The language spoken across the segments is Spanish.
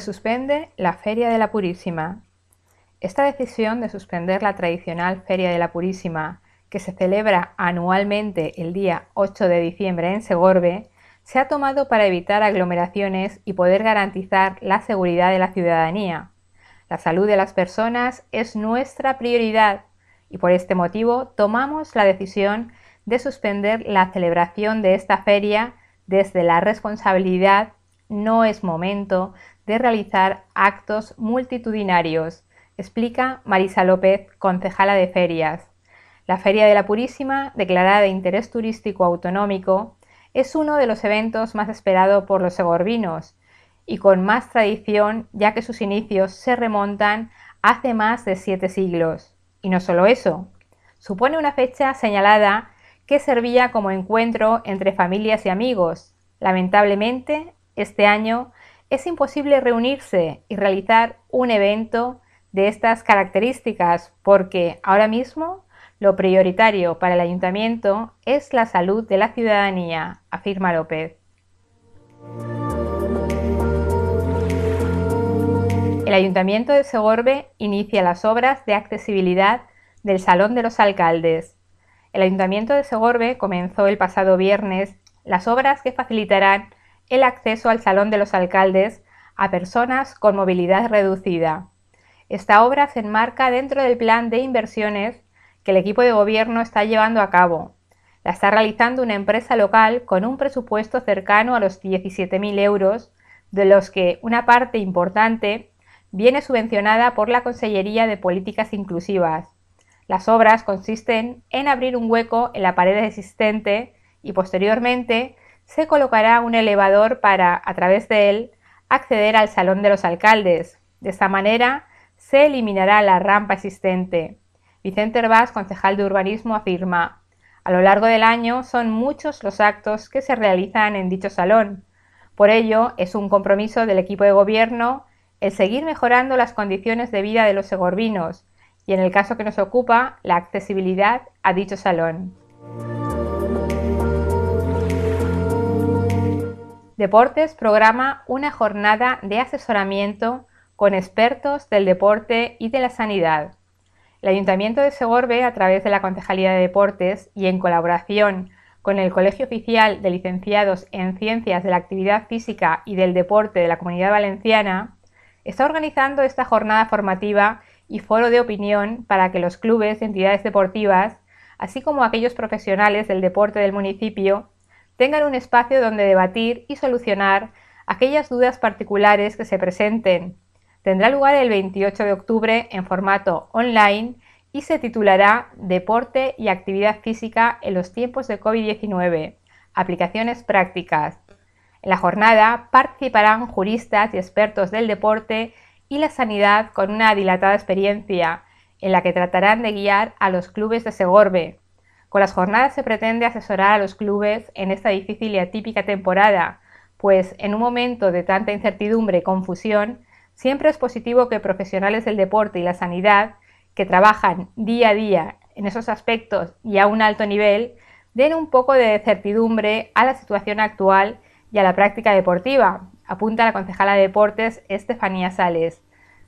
suspende la Feria de la Purísima. Esta decisión de suspender la tradicional Feria de la Purísima, que se celebra anualmente el día 8 de diciembre en Segorbe, se ha tomado para evitar aglomeraciones y poder garantizar la seguridad de la ciudadanía. La salud de las personas es nuestra prioridad y por este motivo tomamos la decisión de suspender la celebración de esta feria desde la responsabilidad. No es momento de realizar actos multitudinarios, explica Marisa López, concejala de ferias. La Feria de la Purísima, declarada de interés turístico autonómico, es uno de los eventos más esperados por los segorbinos y con más tradición ya que sus inicios se remontan hace más de siete siglos. Y no solo eso, supone una fecha señalada que servía como encuentro entre familias y amigos. Lamentablemente, este año es imposible reunirse y realizar un evento de estas características porque ahora mismo lo prioritario para el ayuntamiento es la salud de la ciudadanía, afirma López. El ayuntamiento de Segorbe inicia las obras de accesibilidad del Salón de los Alcaldes. El ayuntamiento de Segorbe comenzó el pasado viernes las obras que facilitarán el acceso al Salón de los Alcaldes a personas con movilidad reducida. Esta obra se enmarca dentro del plan de inversiones que el equipo de gobierno está llevando a cabo. La está realizando una empresa local con un presupuesto cercano a los 17.000 euros, de los que una parte importante viene subvencionada por la Consellería de Políticas Inclusivas. Las obras consisten en abrir un hueco en la pared existente y posteriormente se colocará un elevador para, a través de él, acceder al Salón de los Alcaldes. De esta manera, se eliminará la rampa existente. Vicente Herbás, concejal de urbanismo, afirma, a lo largo del año son muchos los actos que se realizan en dicho salón. Por ello, es un compromiso del equipo de gobierno el seguir mejorando las condiciones de vida de los segorbinos y, en el caso que nos ocupa, la accesibilidad a dicho salón. Deportes programa una jornada de asesoramiento con expertos del deporte y de la sanidad. El Ayuntamiento de Segorbe, a través de la Concejalía de Deportes y en colaboración con el Colegio Oficial de Licenciados en Ciencias de la Actividad Física y del Deporte de la Comunidad Valenciana, está organizando esta jornada formativa y foro de opinión para que los clubes y entidades deportivas, así como aquellos profesionales del deporte del municipio, tengan un espacio donde debatir y solucionar aquellas dudas particulares que se presenten. Tendrá lugar el 28 de octubre en formato online y se titulará Deporte y actividad física en los tiempos de COVID-19, aplicaciones prácticas. En la jornada participarán juristas y expertos del deporte y la sanidad con una dilatada experiencia, en la que tratarán de guiar a los clubes de Segorbe, con las jornadas se pretende asesorar a los clubes en esta difícil y atípica temporada, pues en un momento de tanta incertidumbre y confusión, siempre es positivo que profesionales del deporte y la sanidad, que trabajan día a día en esos aspectos y a un alto nivel, den un poco de certidumbre a la situación actual y a la práctica deportiva, apunta la concejala de deportes Estefanía Sales.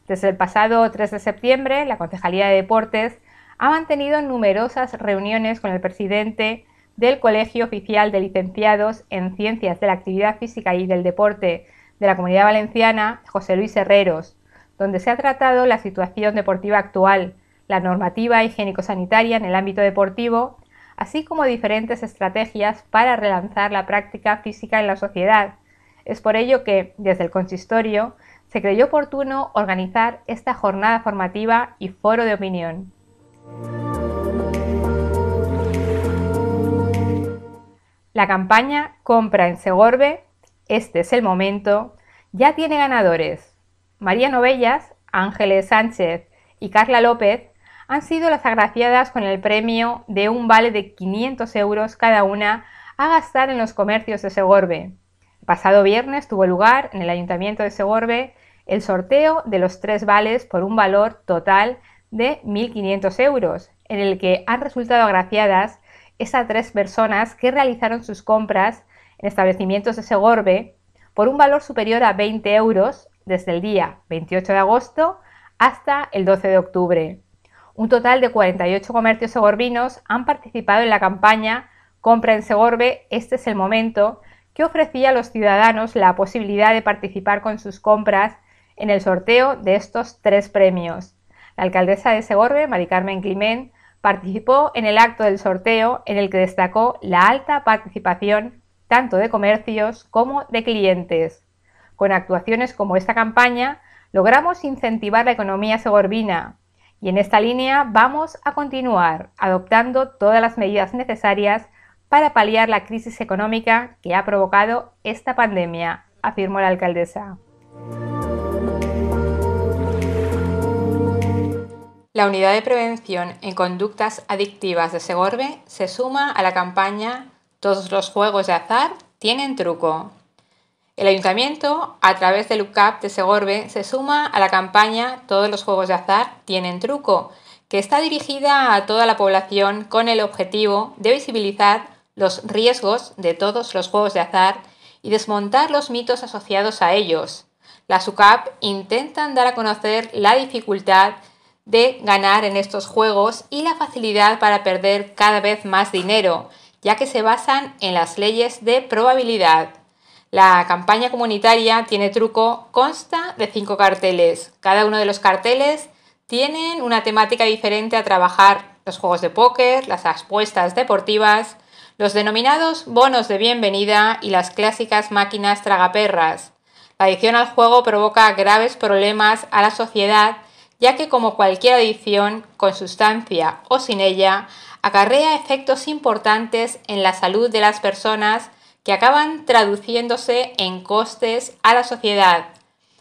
Desde el pasado 3 de septiembre, la Concejalía de Deportes ha mantenido numerosas reuniones con el presidente del Colegio Oficial de Licenciados en Ciencias de la Actividad Física y del Deporte de la Comunidad Valenciana, José Luis Herreros, donde se ha tratado la situación deportiva actual, la normativa higiénico-sanitaria en el ámbito deportivo, así como diferentes estrategias para relanzar la práctica física en la sociedad. Es por ello que, desde el consistorio, se creyó oportuno organizar esta jornada formativa y foro de opinión. La campaña Compra en Segorbe, este es el momento, ya tiene ganadores. María Novellas, Ángeles Sánchez y Carla López han sido las agraciadas con el premio de un vale de 500 euros cada una a gastar en los comercios de Segorbe. El pasado viernes tuvo lugar en el Ayuntamiento de Segorbe el sorteo de los tres vales por un valor total de 1.500 euros, en el que han resultado agraciadas esas tres personas que realizaron sus compras en establecimientos de Segorbe por un valor superior a 20 euros desde el día 28 de agosto hasta el 12 de octubre. Un total de 48 comercios segorbinos han participado en la campaña Compra en Segorbe, este es el momento, que ofrecía a los ciudadanos la posibilidad de participar con sus compras en el sorteo de estos tres premios. La alcaldesa de Segorbe, Mari Carmen Climén, participó en el acto del sorteo en el que destacó la alta participación tanto de comercios como de clientes. Con actuaciones como esta campaña, logramos incentivar la economía segorbina y en esta línea vamos a continuar adoptando todas las medidas necesarias para paliar la crisis económica que ha provocado esta pandemia, afirmó la alcaldesa. La unidad de prevención en conductas adictivas de Segorbe se suma a la campaña Todos los juegos de azar tienen truco. El ayuntamiento, a través del UCAP de Segorbe, se suma a la campaña Todos los juegos de azar tienen truco, que está dirigida a toda la población con el objetivo de visibilizar los riesgos de todos los juegos de azar y desmontar los mitos asociados a ellos. Las UCAP intentan dar a conocer la dificultad de ganar en estos juegos y la facilidad para perder cada vez más dinero, ya que se basan en las leyes de probabilidad. La campaña comunitaria tiene truco, consta de cinco carteles. Cada uno de los carteles tienen una temática diferente a trabajar los juegos de póker, las apuestas deportivas, los denominados bonos de bienvenida y las clásicas máquinas tragaperras. La adicción al juego provoca graves problemas a la sociedad ya que como cualquier adicción, con sustancia o sin ella, acarrea efectos importantes en la salud de las personas que acaban traduciéndose en costes a la sociedad,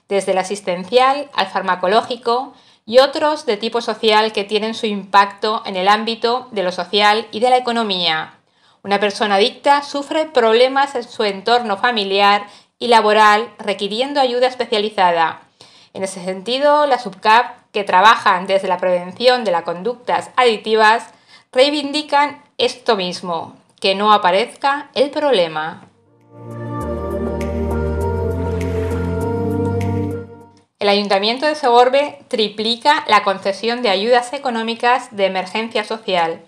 desde el asistencial al farmacológico y otros de tipo social que tienen su impacto en el ámbito de lo social y de la economía. Una persona adicta sufre problemas en su entorno familiar y laboral requiriendo ayuda especializada. En ese sentido, la SUBCAP que trabajan desde la prevención de las conductas aditivas reivindican esto mismo, que no aparezca el problema. El Ayuntamiento de Segorbe triplica la concesión de ayudas económicas de emergencia social.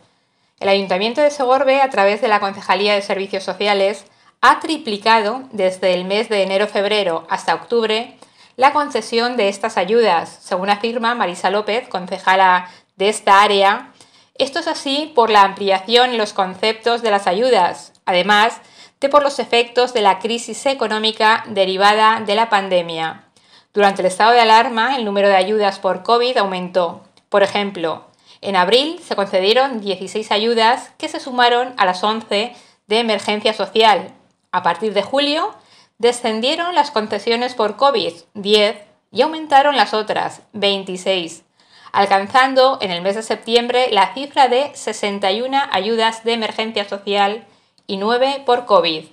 El Ayuntamiento de Segorbe, a través de la Concejalía de Servicios Sociales, ha triplicado desde el mes de enero-febrero hasta octubre la concesión de estas ayudas, según afirma Marisa López, concejala de esta área. Esto es así por la ampliación en los conceptos de las ayudas, además de por los efectos de la crisis económica derivada de la pandemia. Durante el estado de alarma, el número de ayudas por COVID aumentó. Por ejemplo, en abril se concedieron 16 ayudas que se sumaron a las 11 de emergencia social. A partir de julio Descendieron las concesiones por COVID, 10, y aumentaron las otras, 26, alcanzando en el mes de septiembre la cifra de 61 ayudas de emergencia social y 9 por COVID.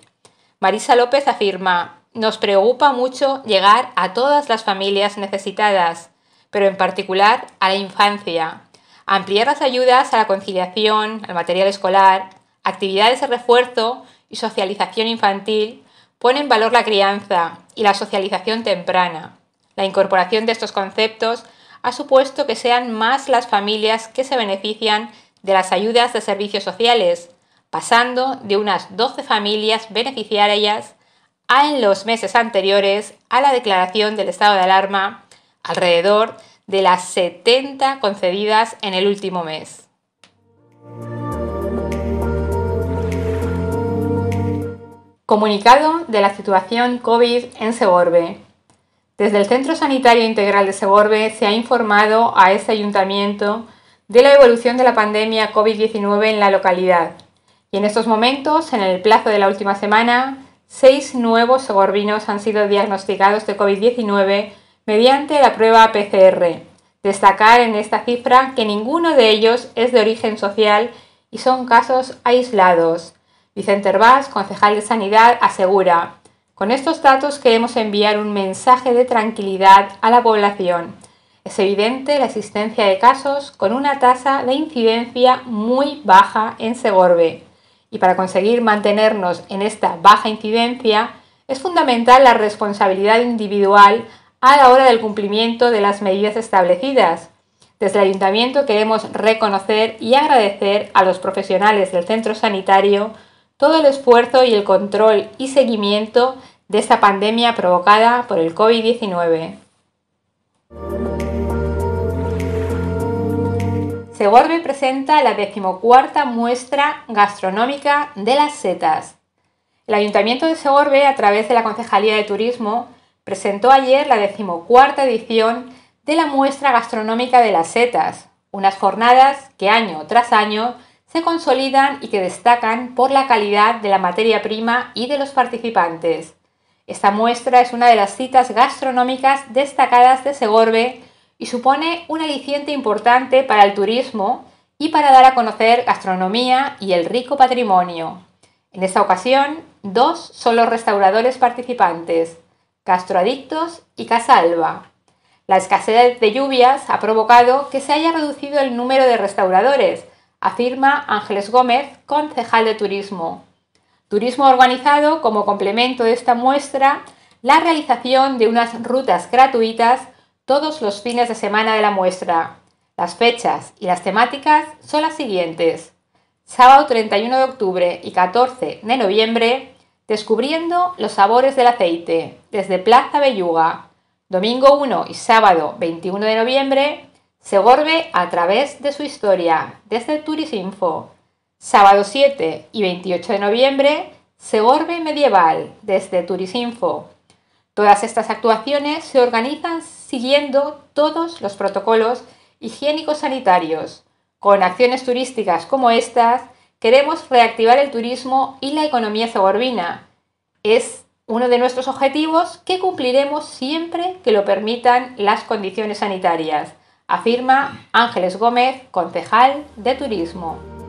Marisa López afirma, nos preocupa mucho llegar a todas las familias necesitadas, pero en particular a la infancia. Ampliar las ayudas a la conciliación, al material escolar, actividades de refuerzo y socialización infantil Pone en valor la crianza y la socialización temprana. La incorporación de estos conceptos ha supuesto que sean más las familias que se benefician de las ayudas de servicios sociales, pasando de unas 12 familias beneficiarias a en los meses anteriores a la declaración del estado de alarma alrededor de las 70 concedidas en el último mes. Comunicado de la situación COVID en Seborbe. Desde el Centro Sanitario Integral de Seborbe se ha informado a este ayuntamiento de la evolución de la pandemia COVID-19 en la localidad. Y en estos momentos, en el plazo de la última semana, seis nuevos seborbinos han sido diagnosticados de COVID-19 mediante la prueba PCR. Destacar en esta cifra que ninguno de ellos es de origen social y son casos aislados. Vicente Herbás, concejal de Sanidad, asegura, con estos datos queremos enviar un mensaje de tranquilidad a la población. Es evidente la existencia de casos con una tasa de incidencia muy baja en Segorbe. Y para conseguir mantenernos en esta baja incidencia, es fundamental la responsabilidad individual a la hora del cumplimiento de las medidas establecidas. Desde el ayuntamiento queremos reconocer y agradecer a los profesionales del centro sanitario todo el esfuerzo y el control y seguimiento de esta pandemia provocada por el COVID-19. Segorbe presenta la decimocuarta muestra gastronómica de las setas. El Ayuntamiento de Segorbe, a través de la Concejalía de Turismo, presentó ayer la decimocuarta edición de la muestra gastronómica de las setas, unas jornadas que año tras año se consolidan y que destacan por la calidad de la materia prima y de los participantes. Esta muestra es una de las citas gastronómicas destacadas de Segorbe y supone un aliciente importante para el turismo y para dar a conocer gastronomía y el rico patrimonio. En esta ocasión, dos son los restauradores participantes, Castroadictos y Casalba. La escasez de lluvias ha provocado que se haya reducido el número de restauradores, afirma Ángeles Gómez, concejal de Turismo. Turismo organizado como complemento de esta muestra la realización de unas rutas gratuitas todos los fines de semana de la muestra. Las fechas y las temáticas son las siguientes. Sábado 31 de octubre y 14 de noviembre, descubriendo los sabores del aceite desde Plaza Belluga. Domingo 1 y sábado 21 de noviembre, Segorbe a través de su historia, desde Turisinfo. Sábado 7 y 28 de noviembre, Segorbe Medieval, desde Turisinfo. Todas estas actuaciones se organizan siguiendo todos los protocolos higiénicos sanitarios Con acciones turísticas como estas, queremos reactivar el turismo y la economía segorbina. Es uno de nuestros objetivos que cumpliremos siempre que lo permitan las condiciones sanitarias afirma Ángeles Gómez, concejal de Turismo.